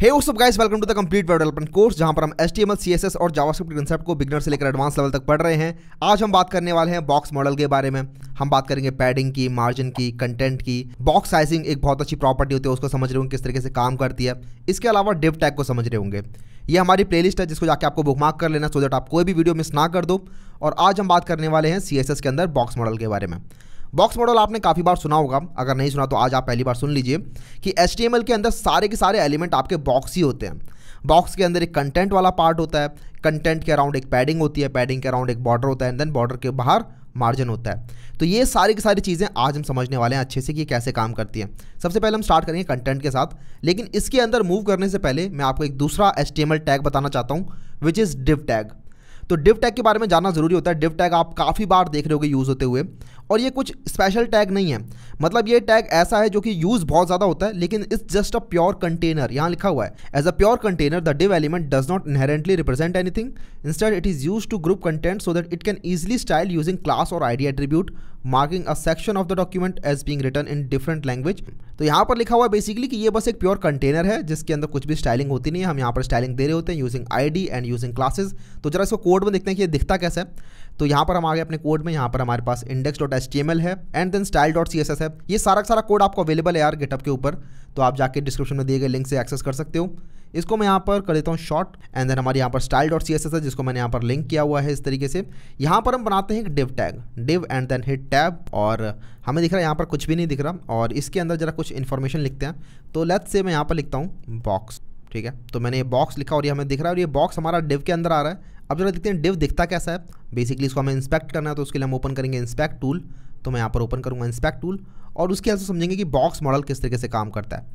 हे सब guys welcome to the complete web development course जहां पर हम H T M L C S S और जावास्क्रिप्ट कंसेप्ट को बिगनर से लेकर एडवांस लेवल तक पढ़ रहे हैं आज हम बात करने वाले हैं बॉक्स मॉडल के बारे में हम बात करेंगे पैडिंग की मार्जिन की कंटेंट की बॉक्स साइजिंग एक बहुत अच्छी प्रॉपर्टी होती है उसको समझ रहे होंगे किस तरीके से काम करती है इसके अलावा डिव टैग को समझ रहे होंगे ये हमारी प्लेलिस्ट है जिसको जाके आपको बुकमार्क कर लेना सो दैट आप कोई भी वीडियो मिस ना कर दो और आज हम बात करने वाले हैं सी के अंदर बॉक्स मॉडल के बारे में बॉक्स मॉडल आपने काफ़ी बार सुना होगा अगर नहीं सुना तो आज आप पहली बार सुन लीजिए कि एच के अंदर सारे के सारे एलिमेंट आपके बॉक्स ही होते हैं बॉक्स के अंदर एक कंटेंट वाला पार्ट होता है कंटेंट के अराउंड एक पैडिंग होती है पैडिंग के अराउंड एक बॉर्डर होता है एंड देन बॉर्डर के बाहर मार्जिन होता है तो ये सारी की सारी चीज़ें आज हम समझने वाले हैं अच्छे से कि कैसे काम करती हैं सबसे पहले हम स्टार्ट करेंगे कंटेंट के साथ लेकिन इसके अंदर मूव करने से पहले मैं आपको एक दूसरा एच टैग बताना चाहता हूँ विच इज़ डिव टैग तो डिव टैग के बारे में जानना जरूरी होता है डिव टैग आप काफ़ी बार देख रहे हो यूज़ होते हुए और ये कुछ स्पेशल टैग नहीं है मतलब ये टैग ऐसा है जो कि यूज़ बहुत ज़्यादा होता है लेकिन it's just a pure container यहाँ लिखा हुआ है as a pure container the div element does not inherently represent anything instead it is use to group content so that it can easily style using class और ID attribute marking a section of the document as being written in different language तो यहाँ पर लिखा हुआ है basically कि ये बस एक प्योर कंटेनर है जिसके अंदर कुछ भी स्टाइलिंग होती नहीं है हम यहाँ पर स्टाइलिंग दे रहे होते हैं using I D and using classes तो जरा इसको कोड में देखते हैं कि ये दिखता कैसे है तो यहाँ पर हम आ गए अपने कोड में यहाँ पर हमारे पास index dot H T M L है and then style dot C S S है ये सारा सारा कोड आपको अवेलेबल है यार गेटअप के ऊपर तो आप जाके डिस्क्रिप्शन में दिए गए लिंक से एक्सेस कर सकते हो इसको मैं यहाँ पर कर देता हूँ शॉर्ट एंड देन हमारे यहाँ पर style dot C S S है जिसको मैंने यहाँ पर लिंक किया हुआ है इस तरीके से यहाँ पर हम बनाते हैं एक div tag div and then hit tab और हमें दिख रहा है यहाँ पर कुछ भी नहीं दिख रहा और इसके अंदर ज़रा कुछ इन्फॉर्मेशन लिखते हैं तो लेथ से मैं यहाँ पर लिखता हूँ बॉक्स ठीक है तो मैंने ये बॉक्स लिखा और ये हमें दिख रहा है और ये बॉक्स हमारा डिव के अंदर आ रहा है अब जरा देखते हैं डिव दिखता कैसा है बेसिकली इसको हमें इंस्पेक्ट करना है तो उसके लिए हम ओपन करेंगे इंस्पेक्ट टूल तो मैं यहाँ पर ओपन करूँगा इंस्पेक्ट टूल और उसके अंदर समझेंगे कि बॉक्स मॉडल किस तरीके से काम करता है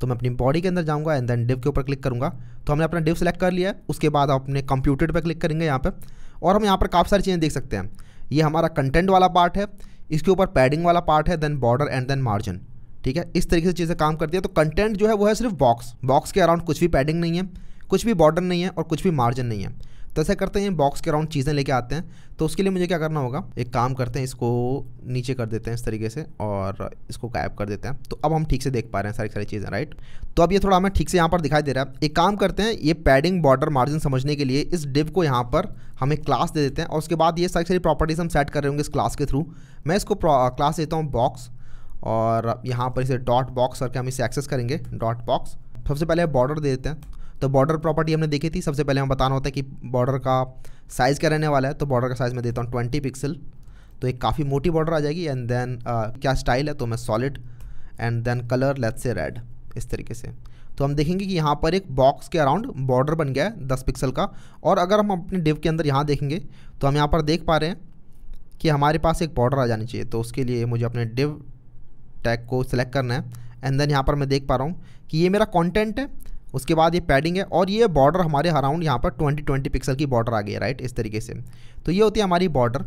तो मैं अपनी बॉडी के अंदर जाऊँगा एंड देन डिव के ऊपर क्लिक करूँगा तो हमने अपना डिव सेलेक्ट कर लिया है उसके बाद आप अपने कंप्यूटर पर क्लिक करेंगे यहाँ पर और हम यहाँ पर काफ़ी सारी चीज़ें देख सकते हैं ये हमारा कंटेंट वाला पार्ट है इसके ऊपर पैडिंग वाला पार्ट है then border and then margin ठीक है इस तरीके से चीज़ें काम करती है तो कंटेंट जो है वो है सिर्फ बॉक्स बॉक्स के अराउंड कुछ भी पैडिंग नहीं है कुछ भी बॉर्डर नहीं है और कुछ भी मार्जिन नहीं है तो ऐसा करते हैं बॉक्स के अराउंड चीज़ें लेके आते हैं तो उसके लिए मुझे क्या करना होगा एक काम करते हैं इसको नीचे कर देते हैं इस तरीके से और इसको गायब कर देते हैं तो अब हम ठीक से देख पा रहे हैं सारी सारी चीज़ें राइट तो अब ये थोड़ा हमें ठीक से यहाँ पर दिखाई दे रहा है एक काम करते हैं ये पैडिंग बॉर्डर मार्जिन समझने के लिए इस डिव को यहाँ पर हमें क्लास दे देते हैं और उसके बाद ये सारी सारी प्रॉपर्टीज़ हम सेट कर रहे होंगे इस क्लास के थ्रू मैं इसको क्लास देता हूँ बॉक्स और यहाँ पर इसे डॉट बॉक्स करके हम इसे एक्सेस करेंगे डॉट बॉक्स तो सबसे पहले बॉर्डर दे देते हैं तो बॉर्डर प्रॉपर्टी हमने देखी थी सबसे पहले हमें बताना होता है कि बॉर्डर का साइज़ क्या रहने वाला है तो बॉर्डर का साइज़ मैं देता हूँ ट्वेंटी पिक्सल तो एक काफ़ी मोटी बॉर्डर आ जाएगी एंड देन uh, क्या स्टाइल है तो मैं solid and then colour let's say red इस तरीके से तो हम देखेंगे कि यहाँ पर एक बॉक्स के अराउंड बॉर्डर बन गया है दस पिक्सल का और अगर हम अपने डिव के अंदर यहाँ देखेंगे तो हम यहाँ पर देख पा रहे हैं कि हमारे पास एक बॉर्डर आ जानी चाहिए तो उसके लिए मुझे अपने डिव टैग को सिलेक्ट करना है एंड देन यहाँ पर मैं देख पा रहा हूँ कि ये मेरा कॉन्टेंट है उसके बाद ये पैडिंग है और ये बॉर्डर हमारे अराउंड यहाँ पर ट्वेंटी ट्वेंटी पिक्सल की बॉर्डर आ गई है राइट इस तरीके से तो ये होती है हमारी बॉर्डर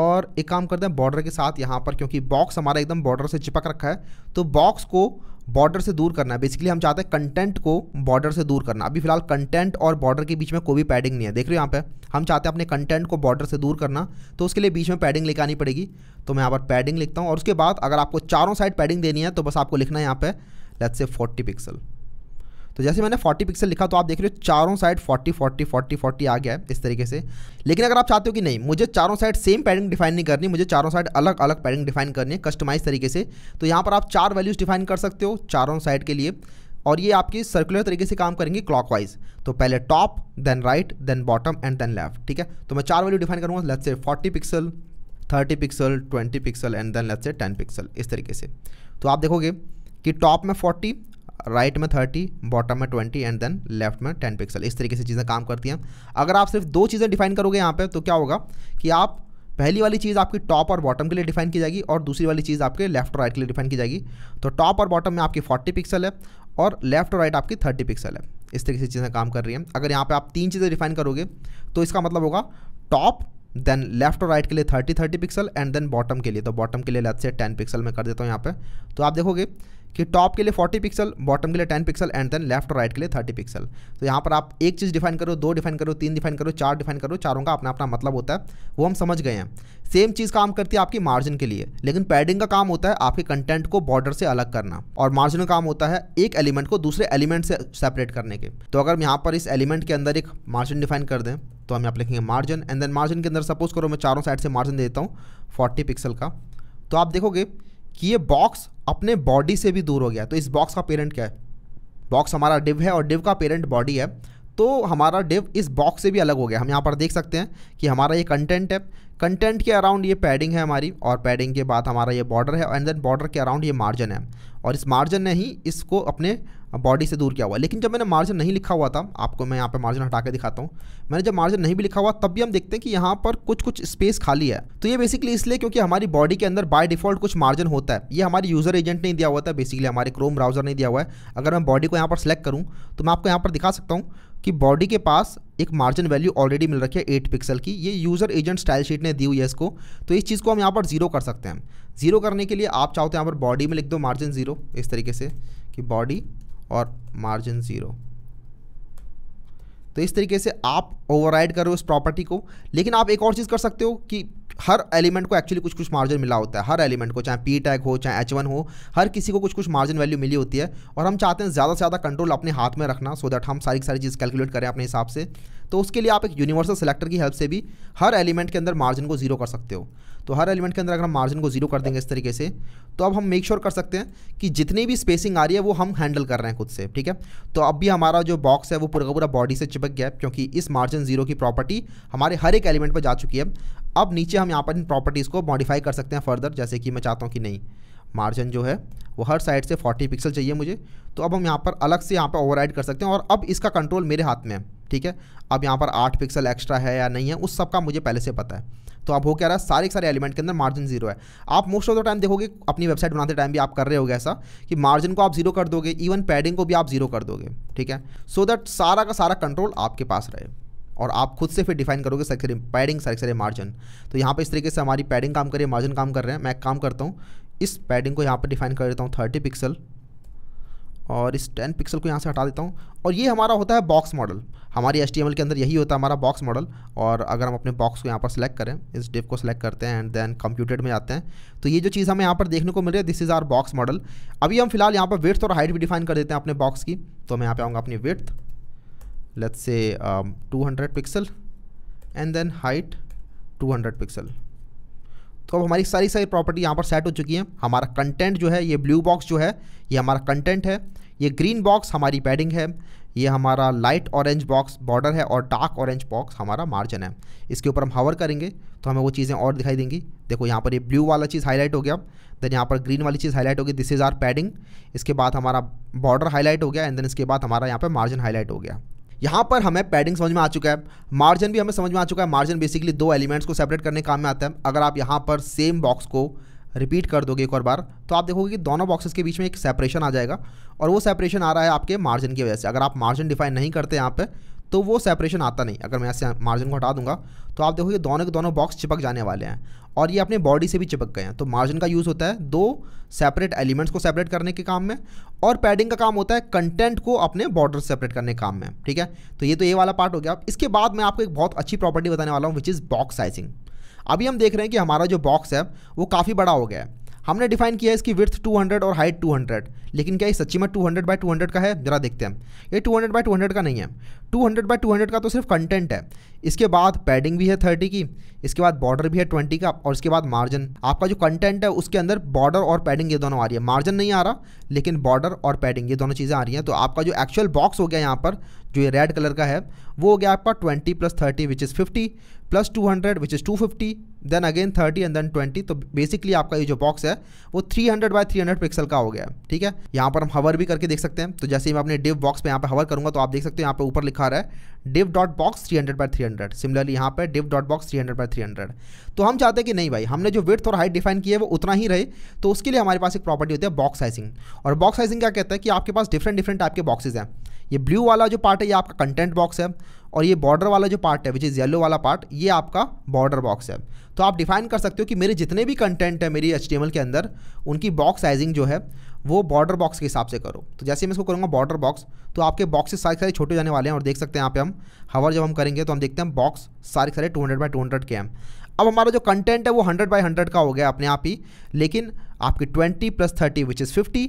और एक काम करते हैं बॉर्डर के साथ यहाँ पर क्योंकि बॉक्स हमारा एकदम बॉर्डर से चिपक रखा है तो बॉक्स को बॉर्डर से दूर करना है बेसिकली हम चाहते हैं कंटेंट को बॉर्डर से दूर करना अभी फिलहाल कंटेंट और बॉर्डर के बीच में कोई भी पैडिंग नहीं है देख रहे हो यहाँ पे हम चाहते हैं अपने कंटेंट को बॉर्डर से दूर करना तो उसके लिए बीच में पैडिंग लेकर आनी पड़ेगी तो मैं यहाँ पर पैडिंग लिखता हूँ और उसके बाद अगर आपको चारों साइड पैडिंग देनी है तो बस आपको लिखना है यहाँ पर लेट्स से फोर्टी पिक्सल तो जैसे मैंने 40 पिक्सल लिखा तो आप देख रहे हो चारों साइड 40 40 40 40 आ गया है इस तरीके से लेकिन अगर आप चाहते हो कि नहीं मुझे चारों साइड सेम पैडिंग डिफाइन नहीं करनी मुझे चारों साइड अलग अलग पैडिंग डिफाइन करनी है कस्टमाइज तरीके से तो यहाँ पर आप चार वैल्यूज़ डिफाइन कर सकते हो चारों साइड के लिए और ये आपकी सर्कुलर तरीके से काम करेंगे क्लॉक तो पहले top then right then bottom and then left ठीक है तो मैं चार वैल्यू डिफाइन करूँगा let's say forty pixel thirty pixel twenty pixel and then let's say ten pixel इस तरीके से तो आप देखोगे कि टॉप में फोर्टी राइट में थर्टी बॉटम में ट्वेंटी एंड देन लेफ्ट में टेन पिक्सल इस तरीके से चीज़ें काम करती हैं अगर आप सिर्फ दो चीज़ें डिफाइन करोगे यहाँ पे तो क्या होगा कि आप पहली वाली चीज़ आपकी टॉप और बॉटम के लिए डिफाइन की जाएगी और दूसरी वाली चीज़ आपके लेफ्ट और राइट के लिए डिफाइन की जाएगी तो टॉप और बॉटम में आपकी फोर्टी पिक्सल है और लेफ्ट और राइट आपकी थर्टी पिक्सल है इस तरीके से चीज़ें काम कर रही हैं अगर यहाँ पर आप तीन चीज़ें डिफाइन करोगे तो इसका मतलब होगा टॉप देन लेफ्ट और राइट के लिए thirty thirty pixel and then bottom के लिए तो बॉटम के लिए लेफ्ट से टेन पिक्सल में कर देता हूँ यहाँ पर तो आप देखोगे कि टॉप के लिए 40 पिक्सल बॉटम के लिए 10 पिक्सल एंड देन लेफ्ट और राइट के लिए 30 पिक्सल तो यहाँ पर आप एक चीज़ डिफाइन करो दो डिफाइन करो तीन डिफाइन करो चार डिफाइन करो चारों का अपना अपना मतलब होता है वो हम समझ गए हैं सेम चीज़ काम करती है आपकी मार्जिन के लिए लेकिन पैडिंग का काम होता है आपके कंटेंट को बॉर्डर से अलग करना और मार्जिन का काम होता है एक एलिमेंट को दूसरे एलिमेंट से सेपरेट करने के तो अगर हम यहाँ पर इस एलिमेंट के अंदर एक मार्जिन डिफाइन कर दें तो हम यहाँ पर लिखेंगे मार्जिन एंड देन मार्जिन के अंदर सपोज करो मैं चारों साइड से मार्जिन देता हूँ फोर्टी पिक्सल का तो आप देखोगे कि ये बॉक्स अपने बॉडी से भी दूर हो गया तो इस बॉक्स का पेरेंट क्या है बॉक्स हमारा डिव है और डिव का पेरेंट बॉडी है तो हमारा डिव इस बॉक्स से भी अलग हो गया हम यहाँ पर देख सकते हैं कि हमारा ये कंटेंट है कंटेंट के अराउंड ये पैडिंग है हमारी और पैडिंग के बाद हमारा ये बॉर्डर है एंड देन बॉर्डर के अराउंड ये मार्जिन है और इस मार्जिन ने ही इसको अपने बॉडी से दूर किया हुआ लेकिन जब मैंने मार्जिन नहीं लिखा हुआ था आपको मैं यहाँ पे मार्जिन हटा के दिखाता हूँ मैंने जब मार्जिन नहीं भी लिखा हुआ तब भी हम देखते हैं कि यहाँ पर कुछ कुछ स्पेस खाली है तो ये बेसिकली इसलिए क्योंकि हमारी बॉडी के अंदर बाय डिफॉल्ट कुछ मार्जिन होता है ये हमारे यूजर एजेंट नहीं दिया हुआ था बेसिकली हमारे क्रोम ब्राउजर नहीं दिया हुआ है अगर मैं बॉडी को यहाँ पर सेलेक्ट करूँ तो मैं आपको यहाँ पर दिखा सकता हूँ कि बॉडी के पास एक मार्जिन वैल्यू ऑलरेडी मिल रखी है एट पिक्सल की ये यूज़र एजेंट स्टाइल शीट ने दी हुई है इसको तो इस चीज़ को हम यहाँ पर जीरो कर सकते हैं जीरो करने के लिए आप चाहते तो हैं यहाँ पर बॉडी में लिख दो मार्जिन जीरो इस तरीके से कि बॉडी और मार्जिन ज़ीरो तो इस तरीके से आप ओवरराइड कर रहे हो प्रॉपर्टी को लेकिन आप एक और चीज़ कर सकते हो कि हर एलिमेंट को एक्चुअली कुछ कुछ मार्जिन मिला होता है हर एलिमेंट को चाहे पी टैग हो चाहे एच वन हो हर किसी को कुछ कुछ मार्जिन वैल्यू मिली होती है और हम चाहते हैं ज़्यादा से ज़्यादा कंट्रोल अपने हाथ में रखना सो दैट हम सारी सारी चीज़ कैलकुलेट करें अपने हिसाब से तो उसके लिए आप एक यूनिवर्सल सेलेक्टर की हेल्प से भी हर एलिमेंट के अंदर मार्जिन को जीरो कर सकते हो तो हर एलिमेंट के अंदर अगर हम मार्जिन को जीरो कर देंगे इस तरीके से तो अब हम मेक श्योर sure कर सकते हैं कि जितनी भी स्पेसिंग आ रही है वो हम हैंडल कर रहे हैं खुद से ठीक है तो अब भी हमारा जो बॉक्स है वो पूरा पूरा बॉडी से चिपक गया है क्योंकि इस मार्जिन सेक्शन जीरो की प्रॉपर्टी हमारे हर एक एलिमेंट पर जा चुकी है अब नीचे हम यहाँ पर इन प्रॉपर्टीज़ को मॉडिफाई कर सकते हैं फर्दर जैसे कि मैं चाहता हूँ कि नहीं मार्जिन जो है वो हर साइड से 40 पिक्सल चाहिए मुझे तो अब हम यहाँ पर अलग से यहाँ पर ओवरराइड कर सकते हैं और अब इसका कंट्रोल मेरे हाथ में है ठीक है अब यहाँ पर आठ पिक्सल एक्स्ट्रा है या नहीं है उस सब का मुझे पहले से पता है तो अब हो क्या रहा है सारे सारे एलिमेंट के अंदर मार्जिन जीरो है आप मोस्ट ऑफ द टाइम देखोगे अपनी वेबसाइट बनाते टाइम भी आप कर रहे हो ऐसा कि मार्जिन को आप जीरो कर दोगे इवन पैडिंग को भी आप जीरो कर दोगे ठीक है सो so दैट सारा का सारा कंट्रोल आपके पास रहे और आप खुद से फिर डिफाइन करोगे सर पैडिंग सर सर मार्जिन तो यहाँ पर इस तरीके से हमारी पैडिंग काम कर रही है मार्जिन काम कर रहे हैं मैं काम करता हूँ इस पैडिंग को यहाँ पर डिफाइन कर देता हूँ थर्टी पिक्सल और इस टेन पिक्सल को यहाँ से हटा देता हूँ और ये हमारा होता है बॉक्स मॉडल हमारी एच के अंदर यही होता है हमारा बॉक्स मॉडल और अगर हम अपने बॉक्स को यहाँ पर सेलेक्ट करें इस डिप को सेलेक्ट करते हैं एंड देन कंप्यूटेड में आते हैं तो ये जो चीज़ हमें यहाँ पर देखने को मिल रही है this is our box model अभी हम फिलहाल यहाँ पर वेथ और हाइट भी डिफाइन कर देते हैं अपने बॉक्स की तो मैं यहाँ पर आऊँगा अपनी width let's say um, 200 pixel and then height 200 pixel तो अब हमारी सारी सारी प्रॉपर्टी यहाँ पर सेट हो चुकी है हमारा कंटेंट जो है ये ब्लू बॉक्स जो है ये हमारा कंटेंट है ये ग्रीन बॉक्स हमारी पैडिंग है ये हमारा लाइट ऑरेंज बॉक्स बॉर्डर है और डार्क ऑरेंज बॉक्स हमारा मार्जिन है इसके ऊपर हम हवर करेंगे तो हमें वो चीज़ें और दिखाई देंगी देखो यहाँ पर ये ब्लू वाला चीज़ हाईलाइट हो गया देन यहाँ पर ग्रीन वाली चीज़ हाईलाइट होगी दिस इज़ आर पैडिंग इसके बाद हमारा बॉर्डर हाईलाइट हो गया एंड देन इसके बाद हमारा यहाँ पर मार्जिन हाईलाइट हो गया यहाँ पर हमें पैडिंग समझ में आ चुका है मार्जिन भी हमें समझ में आ चुका है मार्जिन बेसिकली दो एलिमेंट्स को सेपरेट करने काम में आता है अगर आप यहाँ पर सेम बॉक्स को रिपीट कर दोगे एक और बार तो आप देखोगे कि दोनों बॉक्सेस के बीच में एक सेपरेशन आ जाएगा और वो सेपरेशन आ रहा है आपके मार्जिन की वजह से अगर आप मार्जिन डिफाइन नहीं करते यहाँ पे तो वो सेपरेशन आता नहीं अगर मैं ऐसे मार्जिन को हटा दूंगा तो आप देखो ये दोनों के दोनों बॉक्स चिपक जाने वाले हैं और ये अपने बॉडी से भी चिपक गए हैं तो मार्जिन का यूज़ होता है दो सेपरेट एलिमेंट्स को सेपरेट करने के काम में और पैडिंग का काम होता है कंटेंट को अपने बॉर्डर सेपरेट करने के काम में ठीक है तो ये तो ये वाला पार्ट हो गया इसके बाद मैं आपको एक बहुत अच्छी प्रॉपर्टी बताने वाला हूँ विच इज़ बॉक्स साइजिंग अभी हम देख रहे हैं कि हमारा जो बॉक्स है वो काफ़ी बड़ा हो गया है हमने डिफाइन किया है इसकी विर्थ 200 और हाइट 200 लेकिन क्या ये सच्ची में 200 हंड्रेड बाई टू का है ज़रा देखते हैं ये 200 हंड्रेड बाई टू का नहीं है 200 हंड्रेड बाई टू का तो सिर्फ कंटेंट है इसके बाद पैडिंग भी है 30 की इसके बाद बॉर्डर भी है 20 का और इसके बाद मार्जिन आपका जो कंटेंट है उसके अंदर बॉर्डर और पैडिंग ये दोनों आ रही है मार्जिन नहीं आ रहा लेकिन बॉर्डर और पैडिंग ये दोनों चीज़ें आ रही हैं तो आपका जो एक्चुअल बॉक्स हो गया यहाँ पर जो ये रेड कलर का है वो हो गया आपका twenty plus thirty which is fifty plus two hundred which is two fifty then again thirty and then twenty तो बेसिकली आपका ये जो बॉक्स है वो three hundred by three hundred pixel का हो गया है ठीक है यहाँ पर हम हवर भी करके देख सकते हैं तो जैसे ही मैं अपने डिव बॉक्स पे यहाँ पे हवर करूँगा तो आप देख सकते हो यहाँ पे ऊपर लिखा रहा है div dot box three hundred by three hundred similarly यहाँ पर div dot box three hundred by three hundred तो हम चाहते हैं कि नहीं भाई हमने जो विथ और हाइट डिफाइन की है वो उतना ही रहे तो उसके लिए हमारे पास एक प्रॉपर्टी होती है बॉक्स साइजिंग और बॉक्स साइजिंग क्या कहता है कि आपके पास डिफरेंट डिफरेंट टाइप के बॉक्सेज हैं ये ब्लू वाला जो पार्ट है ये आपका कंटेंट बॉक्स है और ये बॉर्डर वाला जो पार्ट है विच इज़ येलो वाला पार्ट ये आपका बॉर्डर बॉक्स है तो आप डिफाइन कर सकते हो कि मेरे जितने भी कंटेंट है मेरी एच के अंदर उनकी बॉक्स साइजिंग जो है वो बॉर्डर बॉक्स के हिसाब से करो तो जैसे मैं इसको करूँगा बॉर्डर बॉक्स तो आपके बॉक्सेस सारे सारे छोटे जाने वाले हैं और देख सकते हैं यहाँ पे हम हवर जब हम करेंगे तो हम देखते हैं बॉक्स सारे सारे 200 बाय 200 के हैं अब हमारा जो कंटेंट है वो 100 बाय 100 का हो गया अपने आप ही लेकिन आपकी 20 plus thirty which is 50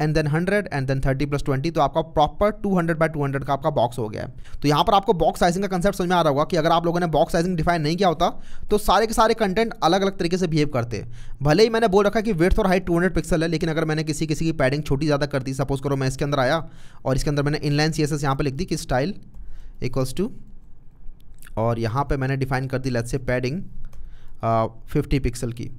and then 100 and then 30 plus 20 तो आपका प्रॉपर 200 हंड्रेड बाई टू का आपका बॉक्स हो गया है तो यहाँ पर आपको बॉक्स साइजिंग का कंसेप्ट समझ में आ रहा होगा कि अगर आप लोगों ने बॉक्स साइजिंग डिफाइन नहीं किया होता तो सारे के सारे कंटेंट अलग अलग तरीके से बिहेव करते भले ही मैंने बोल रखा कि वेथ और हाइट 200 पिक्सल है लेकिन अगर मैंने किसी किसी की पैडिंग छोटी ज़्यादा कर दी सपोज करो मैं इसके अंदर आया और इसके अंदर मैंने इनलाइन सी एस एस यहाँ पर लिख दी कि स्टाइल इक्वल्स टू और यहाँ पर मैंने डिफाइन कर दी let's say padding fifty pixel की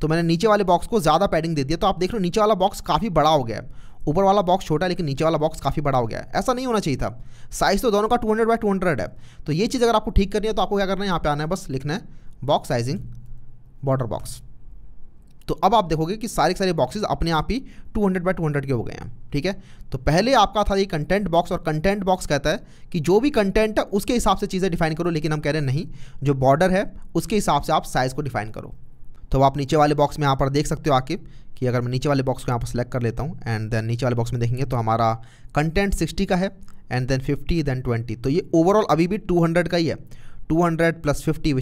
तो मैंने नीचे वाले बॉक्स को ज़्यादा पैडिंग दे दिया तो आप देख लो नीचे वाला बॉक्स काफ़ी बड़ा हो गया है ऊपर वाला बॉक्स छोटा है लेकिन नीचे वाला बॉक्स काफ़ी बड़ा हो गया है ऐसा नहीं होना चाहिए था साइज़ तो दोनों का 200 बाय हंड्रेड है तो ये चीज़ अगर आपको ठीक करनी है तो आपको क्या करना है यहाँ पे आना है बस लिखना है बॉक्स साइजिंग बॉर्डर बॉक्स तो अब आप देखोगे कि सारे सारे बॉक्सेज अपने आप ही 200 हंड्रेड बाई टू के हो गए हैं ठीक है तो पहले आपका था ये कंटेंट बॉक्स और कंटेंट बॉक्स कहता है कि जो भी कंटेंट है उसके हिसाब से चीज़ें डिफाइन करो लेकिन हम कह रहे हैं नहीं जो बॉर्डर है उसके हिसाब से आप साइज़ को डिफाइन करो तो आप नीचे वाले बॉक्स में यहाँ पर देख सकते हो आके कि अगर मैं नीचे वाले बॉक्स को यहाँ पर सेलेक्ट कर लेता हूँ एंड देन नीचे वाले बॉक्स में देखेंगे तो हमारा कंटेंट सिक्सटी का है and then fifty then twenty तो ये ओवरऑल अभी भी टू हंड्रेड का ही है 200 seventy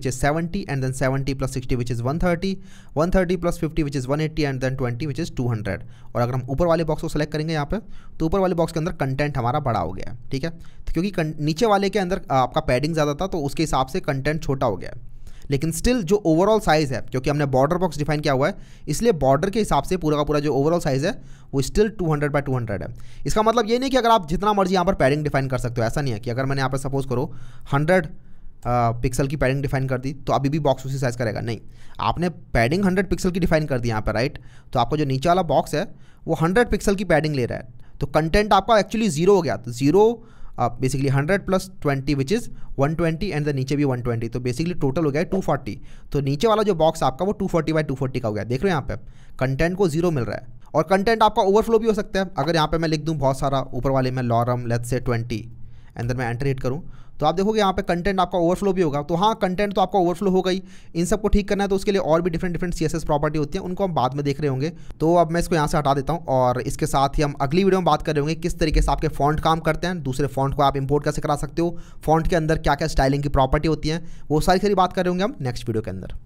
50 then seventy 70 sixty which 70 one 60 one thirty 130 130 which 50 one eighty 180 then twenty 20 which two 200 और अगर हम ऊपर वाले बॉक्स को सेलेक्ट करेंगे यहाँ पे तो ऊपर वाले बॉक्स के अंदर कंटेंट हमारा बड़ा हो गया है ठीक है तो क्योंकि नीचे वाले के अंदर आपका पैडिंग ज़्यादा था तो उसके हिसाब से कंटेंट छोटा हो गया है लेकिन स्टिल जो ओवरऑल साइज़ है क्योंकि हमने बॉर्डर बॉक्स डिफाइन किया हुआ है इसलिए बॉर्डर के हिसाब से पूरा का पूरा जो ओवरऑल साइज़ है वो स्टिल 200 बाय 200 है इसका मतलब ये नहीं कि अगर आप जितना मर्जी यहाँ पर पैडिंग डिफाइन कर सकते हो ऐसा नहीं है कि अगर मैंने यहाँ पर सपोज करो हंड्रेड पिक्सल की पैडिंग डिफाइन कर दी तो अभी भी बॉक्स उसी साइज़ करेगा नहीं आपने पैडिंग हंड्रेड पिक्सल की डिफाइन कर दी यहाँ पर राइट तो आपका जो नीचे वाला बॉक्स है वो हंड्रेड पिक्सल की पैडिंग ले रहा है तो कंटेंट आपका एक्चुअली जीरो हो गया तो जीरो आप basically hundred plus twenty which is one twenty and the नीचे भी वन ट्वेंटी तो बेसिकली टोटल हो गया टू फोर्टी तो नीचे वाला जो बॉक्स आपका वो two forty by two forty का हो गया देख रहे हो यहाँ पे कंटेंट को जीरो मिल रहा है और कंटेंट आपका ओवरफ्लो भी हो सकता है अगर यहाँ पे मैं लिख दूँ बहुत सारा ऊपर वाले में lorem let's say twenty and then मैं एंटर हिट करूँ तो आप देखोगे यहाँ पे कंटेंट आपका ओवरफ्लो भी होगा तो हाँ कंटेंट तो आपका ओवरफ्लो हो गई इन सबको ठीक करना है तो उसके लिए और भी डिफरेंट डिफरेंट सी प्रॉपर्टी होती है उनको हम बाद में देख रहे होंगे तो अब मैं इसको यहाँ से हटा देता हूँ और इसके साथ ही हम अगली वीडियो में बात कर रहे होंगे किस तरीके से आपके फॉन्ट काम करते हैं दूसरे फॉन्ट को आप इम्पोर्ट कैसे करा सकते हो फॉन्ट के अंदर क्या क्या स्टाइलिंग की प्रॉपर्टी होती है वो सारी सारी बात कर रहे होंगे हम नेक्स्ट वीडियो के अंदर